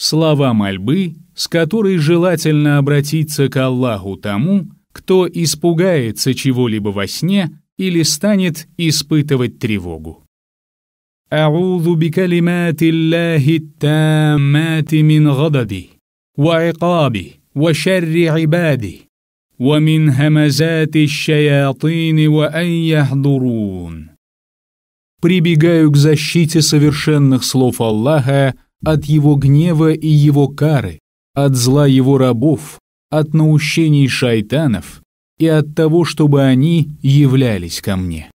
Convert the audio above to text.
Слова мольбы, с которой желательно обратиться к Аллаху тому, кто испугается чего-либо во сне или станет испытывать тревогу. أعوذ بكلمات الله التامات من غضبه وعقابه وشر عباده ومن همزات الشياطين وأن يحضرون Прибегаю к защите совершенных слов Аллаха от его гнева и его кары, от зла его рабов, от наущений шайтанов и от того, чтобы они являлись ко мне.